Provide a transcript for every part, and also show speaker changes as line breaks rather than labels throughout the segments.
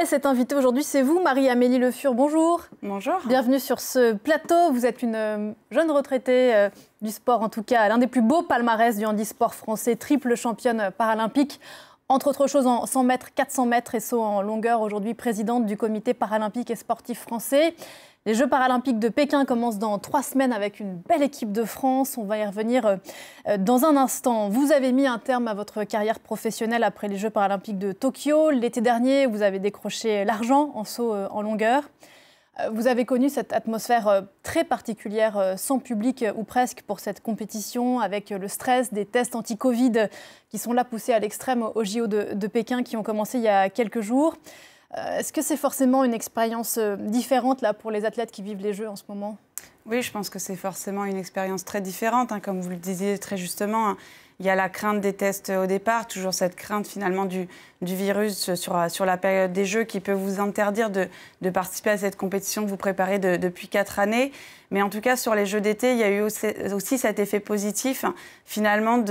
Et cette invitée aujourd'hui, c'est vous, Marie-Amélie Le Fur. Bonjour. Bonjour. Bienvenue sur ce plateau. Vous êtes une euh, jeune retraitée euh, du sport, en tout cas, l'un des plus beaux palmarès du handisport français, triple championne paralympique entre autres choses, en 100 mètres, 400 mètres et saut en longueur, aujourd'hui présidente du comité paralympique et sportif français. Les Jeux paralympiques de Pékin commencent dans trois semaines avec une belle équipe de France. On va y revenir euh, euh, dans un instant. Vous avez mis un terme à votre carrière professionnelle après les Jeux paralympiques de Tokyo. L'été dernier, vous avez décroché l'argent en saut euh, en longueur. Euh, vous avez connu cette atmosphère euh, très particulière, euh, sans public ou presque, pour cette compétition, avec le stress des tests anti-Covid qui sont là poussés à l'extrême au JO de, Pékin qui ont commencé il y a quelques jours. Est-ce que c'est forcément une expérience différente là, pour les athlètes qui vivent les Jeux en ce moment
oui, je pense que c'est forcément une expérience très différente, hein. comme vous le disiez très justement. Hein, il y a la crainte des tests au départ, toujours cette crainte finalement du, du virus sur, sur la période des Jeux qui peut vous interdire de, participer à cette compétition que vous préparez depuis quatre années. Mais en tout cas, sur les Jeux d'été, il y a eu aussi, cet effet positif, hein, finalement,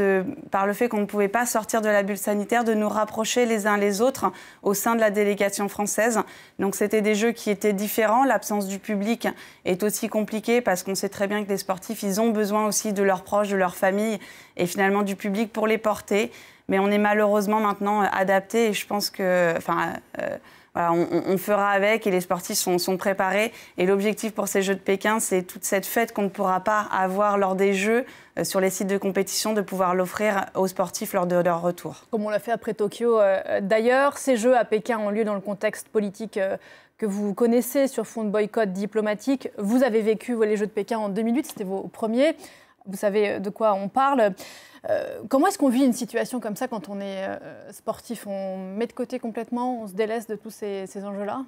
par le fait qu'on ne pouvait pas sortir de la bulle sanitaire, de nous rapprocher les uns les autres hein, au sein de la délégation française. Donc c'était des Jeux qui étaient différents. L'absence du public est aussi compliquée parce qu'on sait très bien que les sportifs, ils ont besoin aussi de leurs proches, de leur famille et finalement du public pour les porter. Mais on est malheureusement maintenant euh, adapté et je pense que. Enfin, euh, voilà, on, fera avec et les sportifs sont, préparés. Et l'objectif pour ces Jeux de Pékin, c'est toute cette fête qu'on ne pourra pas avoir lors des Jeux euh, sur les sites de compétition, de pouvoir l'offrir aux sportifs lors de, leur retour.
Comme on l'a fait après Tokyo d'ailleurs, ces Jeux à Pékin ont lieu dans le contexte politique que vous connaissez sur fond de boycott diplomatique. Vous avez vécu les Jeux de Pékin en 2008, c'était vos premiers vous savez euh, de quoi on parle. Euh, comment est-ce qu'on vit une situation comme ça quand on est euh, sportif On met de côté complètement, on se délaisse de tous ces, ces enjeux-là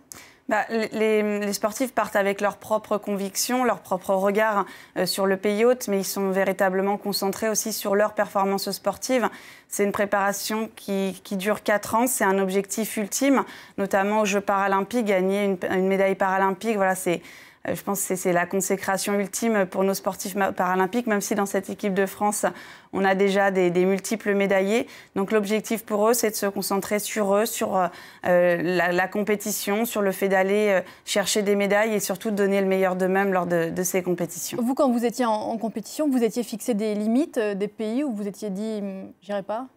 bah, les, sportifs partent avec leurs propres convictions, leur propre regard sur le pays hôte, mais ils sont véritablement concentrés aussi sur leur performance sportive. C'est une préparation qui, qui dure 4 ans, c'est un objectif ultime, notamment aux Jeux paralympiques, gagner une, une médaille paralympique. Voilà, c'est euh, je pense que c'est la consécration ultime pour nos sportifs paralympiques, même si dans cette équipe de France, on a déjà des, multiples médaillés. Donc l'objectif pour eux, c'est de se concentrer sur eux, sur euh, euh, la, compétition, sur le fait d'aller chercher des médailles et surtout de donner le meilleur d'eux-mêmes lors de, ces compétitions.
Vous, quand vous étiez en, compétition, vous étiez fixé des limites, des pays où vous étiez dit, hum, j'irai pas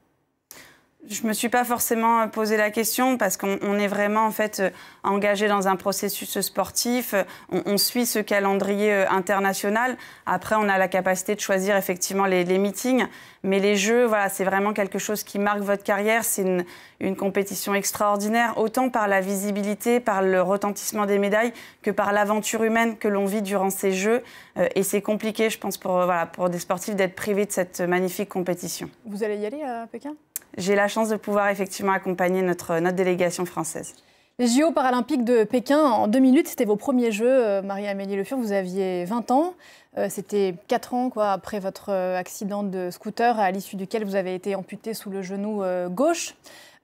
je me suis pas forcément euh, posé la question parce qu'on est vraiment en fait euh, engagé dans un processus sportif. Euh, on, suit ce calendrier international. Après, on a la capacité de choisir effectivement les, meetings, mais les Jeux, voilà, c'est vraiment quelque chose qui marque votre carrière. C'est une, compétition extraordinaire, autant par la visibilité, par le retentissement des médailles, que par l'aventure humaine que l'on vit durant ces Jeux. et c'est compliqué, je pense, voilà, pour des sportifs d'être privés de cette magnifique compétition.
Vous allez y aller à Pékin
j'ai la chance de pouvoir effectivement accompagner notre, notre délégation française.
Les JO paralympiques de Pékin, en deux minutes, c'était vos premiers Jeux, euh, Marie-Amélie Le Fur, vous aviez 20 ans. Euh, c'était 4 ans quoi, après votre euh, accident de scooter, à l'issue duquel vous avez été amputée sous le genou gauche.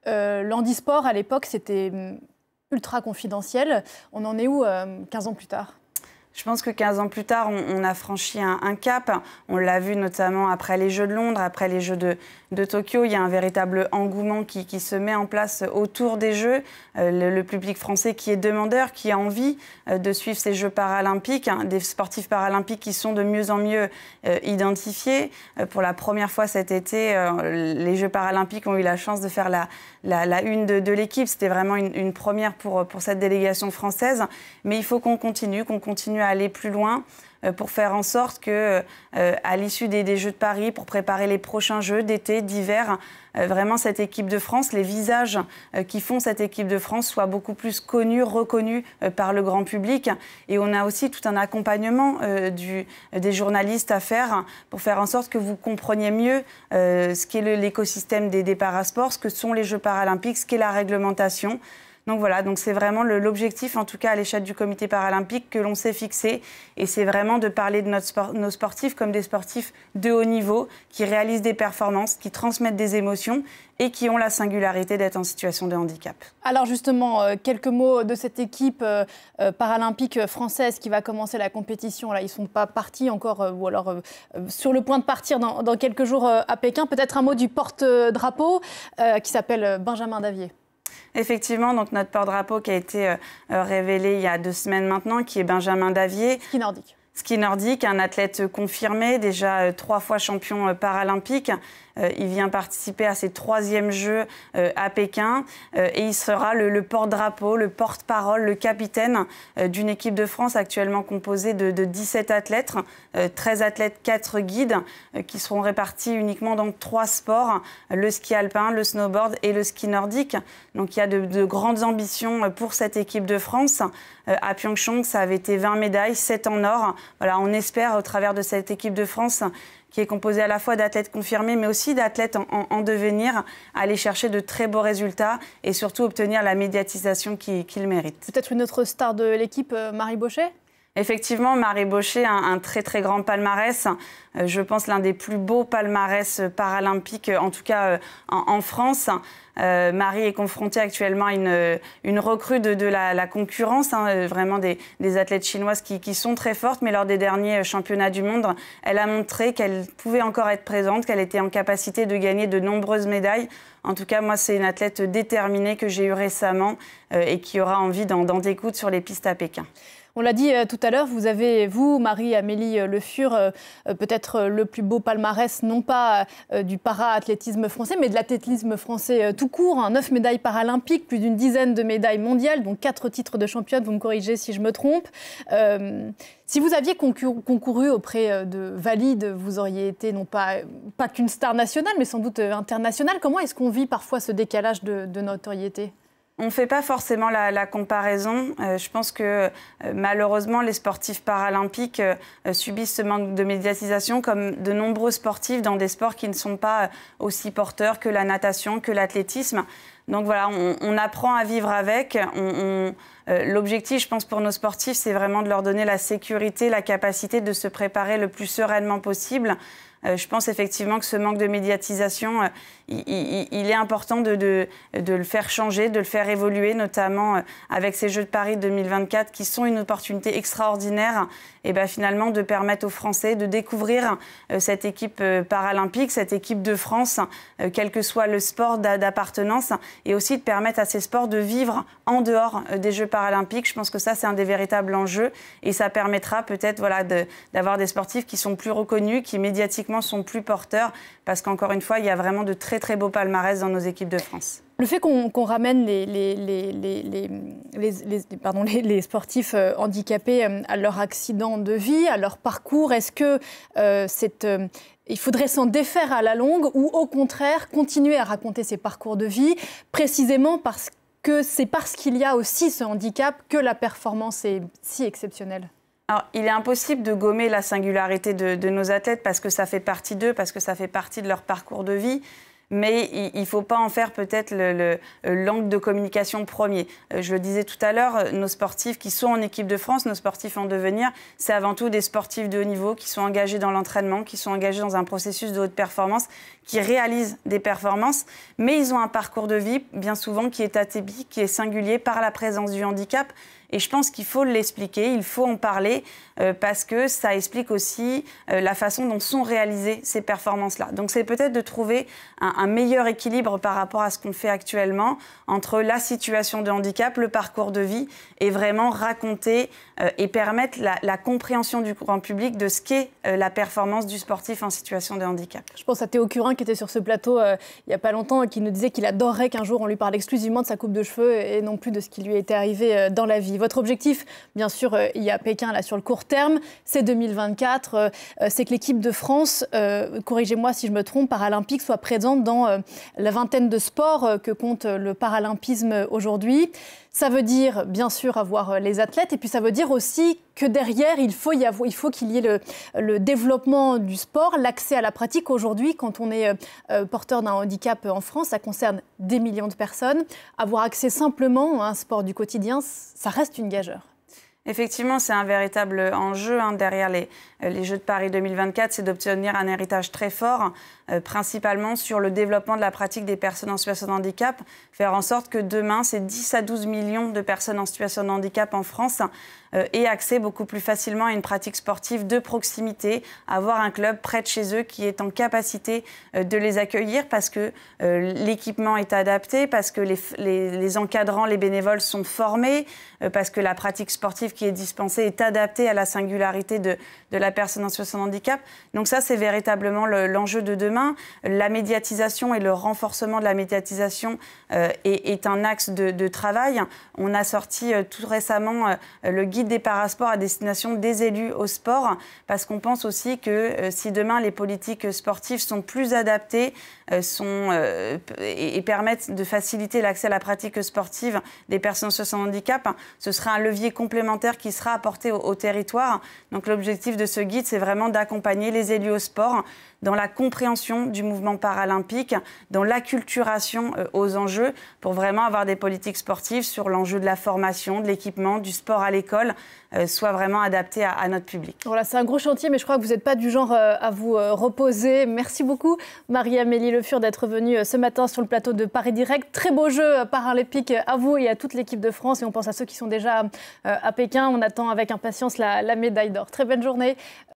L'handisport, à l'époque, c'était hum, ultra confidentiel. On en est où 15 ans plus tard
je pense que 15 ans plus tard, on, a franchi un, cap. On l'a vu notamment après les Jeux de Londres, après les Jeux de, Tokyo. Il y a un véritable engouement qui, se met en place autour des Jeux. Euh, le, public français qui est demandeur, qui a envie euh, de suivre ces Jeux paralympiques, hein, des sportifs paralympiques qui sont de mieux en mieux euh, identifiés. pour la première fois cet été, les Jeux paralympiques ont eu la chance de faire la, la, une de, l'équipe. C'était vraiment une, une, première pour, pour cette délégation française. Mais il faut qu'on continue, qu'on continue à aller plus loin euh, pour faire en sorte que, euh, à l'issue des, Jeux de Paris, pour préparer les prochains Jeux d'été, d'hiver, euh, vraiment cette équipe de France, les visages qui font cette équipe de France soient beaucoup plus connus, reconnus par le grand public. Et on a aussi tout un accompagnement des journalistes à faire pour faire en sorte que vous compreniez mieux ce qu'est l'écosystème des, à parasports, ce que sont les Jeux paralympiques, ce qu'est la réglementation. Donc voilà, donc c'est vraiment l'objectif, en tout cas à l'échelle du comité paralympique, que l'on s'est fixé. Et c'est vraiment de parler de nos sportifs comme des sportifs de haut niveau, qui réalisent des performances, qui transmettent des émotions et qui ont la singularité d'être en situation de handicap.
Alors justement, euh, quelques mots de cette équipe euh, euh, paralympique française qui va commencer la compétition. Là, ils ne sont pas partis encore, ou alors sur le point de partir dans quelques jours à Pékin. Peut-être un mot du porte-drapeau qui s'appelle Benjamin Davier.
Effectivement, donc notre porte-drapeau qui a été euh, euh, révélé il y a deux semaines maintenant, qui est Benjamin Davier. Ski nordique ski nordique, un athlète confirmé, déjà euh, trois fois champion paralympique, euh, il vient participer à ses troisièmes Jeux euh, à Pékin euh, et il sera le, le porte-drapeau, le porte-parole, le capitaine d'une équipe de France actuellement composée de, de 17 athlètes, 13 athlètes, 4 guides qui seront répartis uniquement dans trois sports, le ski alpin, le snowboard et le ski nordique. Donc il y a de, de grandes ambitions pour cette équipe de France. À Pyeongchang, ça avait été 20 médailles, 7 en or. Voilà, on espère au travers de cette équipe de France qui est composé à la fois d'athlètes confirmés, mais aussi d'athlètes en, devenir, aller chercher de très beaux résultats et surtout obtenir la médiatisation qu'ils méritent. mérite.
Peut-être une autre star de l'équipe, euh, Marie Bauchet
Effectivement, Marie Baucher a un, très très grand palmarès, euh, je pense l'un des plus beaux palmarès paralympiques, en tout cas euh, en, France. Euh, Marie est confrontée actuellement à une, une recrue de, la, concurrence, hein, vraiment des, athlètes chinoises qui, qui, sont très fortes, mais lors des derniers championnats du monde, elle a montré qu'elle pouvait encore être présente, qu'elle était en capacité de gagner de nombreuses médailles. En tout cas, moi, c'est une athlète déterminée
que j'ai eue récemment et qui aura envie d'en découdre sur les pistes à Pékin. On l'a dit euh, tout à l'heure, vous avez, vous, Marie-Amélie euh, Le Fur, euh, peut-être le plus beau palmarès, non pas du para-athlétisme français, mais de l'athlétisme français tout court. Hein. Neuf médailles paralympiques, plus d'une dizaine de médailles mondiales, dont quatre titres de championne, vous me corrigez si je me trompe. si vous aviez concouru auprès de Valide, vous auriez été non pas, pas qu'une star nationale, mais sans doute internationale. Comment est-ce qu'on vit parfois ce décalage de notoriété
on ne fait pas forcément la, comparaison. Euh, je pense que euh, malheureusement, les sportifs paralympiques euh, subissent ce manque de médiatisation comme de nombreux sportifs dans des sports qui ne sont pas aussi porteurs que la natation, que l'athlétisme. Donc voilà, on, apprend à vivre avec. L'objectif, je pense, pour nos sportifs, c'est vraiment de leur donner la sécurité, la capacité de se préparer le plus sereinement possible. Euh, je pense effectivement que ce manque de médiatisation, euh, il, est important de, le faire changer, de le faire évoluer, notamment euh, avec ces Jeux de Paris 2024 qui sont une opportunité extraordinaire, et ben finalement de permettre aux Français de découvrir cette équipe paralympique, cette équipe de France, quel que soit le sport d'appartenance, et aussi de permettre à ces sports de vivre en dehors des Jeux paralympiques. Je pense que ça, c'est un des véritables enjeux, et ça permettra peut-être voilà, d'avoir des sportifs qui sont plus reconnus, qui médiatiquement sont plus porteurs parce qu'encore une fois, il y a vraiment de très très beaux palmarès dans nos équipes de France.
Le fait qu'on ramène les, les, les sportifs handicapés à leur accident de vie, à leur parcours, est-ce que euh, euh, il faudrait s'en défaire à la longue ou au contraire continuer à raconter ses parcours de vie précisément parce que c'est parce qu'il y a aussi ce handicap que la performance est si exceptionnelle
alors, il est impossible de gommer la singularité de, nos athlètes parce que ça fait partie d'eux, parce que ça fait partie de leur parcours de vie mais il ne faut pas en faire peut-être l'angle le, de communication premier. Euh, je le disais tout à l'heure, euh, nos sportifs qui sont en équipe de France, nos sportifs en devenir, c'est avant tout des sportifs de haut niveau qui sont engagés dans l'entraînement, qui sont engagés dans un processus de haute performance, qui réalisent des performances, mais ils ont un parcours de vie bien souvent qui est atypique, qui est singulier par la présence du handicap. Et je pense qu'il faut l'expliquer, il faut en parler, euh, parce que ça explique aussi euh, la façon dont sont réalisées ces performances-là. Donc c'est peut-être de trouver un, meilleur équilibre par rapport à ce qu'on fait actuellement entre la situation de handicap, le parcours de vie, et vraiment raconter euh, et permettre
la, la, compréhension du courant public de ce qu'est la performance du sportif en situation de handicap. Je pense à Théo Curin qui était sur ce plateau il n'y a pas longtemps et qui nous disait qu'il adorerait qu'un jour on lui parle exclusivement de sa coupe de cheveux et non plus de ce qui lui était arrivé dans la vie. Votre objectif, bien sûr, euh, il y a Pékin là sur le court terme, c'est 2024, euh, euh, c'est que l'équipe de France, corrigez-moi si je me trompe, paralympique soit présente dans la vingtaine de sports que compte le paralympisme aujourd'hui. Ça veut dire, bien sûr, avoir euh, les athlètes, et puis ça veut dire aussi que derrière, il faut, qu'il y ait le, développement du sport, l'accès à la pratique. Aujourd'hui, quand on est euh, euh, porteur d'un handicap en France, ça concerne des millions de personnes. Avoir accès simplement à un sport du quotidien, ça reste une gageure.
Effectivement, c'est un véritable enjeu hein, derrière les, euh, les, Jeux de Paris 2024, c'est d'obtenir un héritage très fort, euh, principalement sur le développement de la pratique des personnes en situation de handicap, faire en sorte que demain, c'est 10 à 12 millions de personnes en situation de handicap en France euh, et accès beaucoup plus facilement à une pratique sportive de proximité, avoir un club près de chez eux qui est en capacité euh, de les accueillir parce que euh, l'équipement est adapté, parce que les, encadrants, les bénévoles sont formés, parce que la pratique sportive qui est dispensée est adaptée à la singularité de, la personne en situation de handicap. Donc ça, c'est véritablement l'enjeu de demain. La médiatisation et le renforcement de la médiatisation est, un axe de, de, travail. On a sorti tout récemment le guide des parasports à destination des élus au sport, parce qu'on pense aussi que euh, si demain les politiques sportives sont plus adaptées euh, sont, euh, et, permettent de faciliter l'accès à la pratique sportive des personnes sans handicap, hein, ce sera un levier complémentaire qui sera apporté au territoire. Donc l'objectif de ce guide, c'est vraiment d'accompagner les élus au sport dans la compréhension du mouvement paralympique, dans l'acculturation aux enjeux, pour vraiment avoir des politiques sportives sur l'enjeu de la formation, de l'équipement, du sport à l'école, euh, soit vraiment
adapté à, notre public. Voilà, c'est un gros chantier, mais je crois que vous n'êtes pas du genre euh, à vous euh, reposer. Merci beaucoup, Marie-Amélie Le Fur, d'être venue ce matin sur le plateau de Paris Direct. Très beau jeu paralympique à vous et à toute l'équipe de France. Et on pense à ceux qui sont déjà à Pékin. On attend avec impatience la, la médaille d'or. Très bonne journée.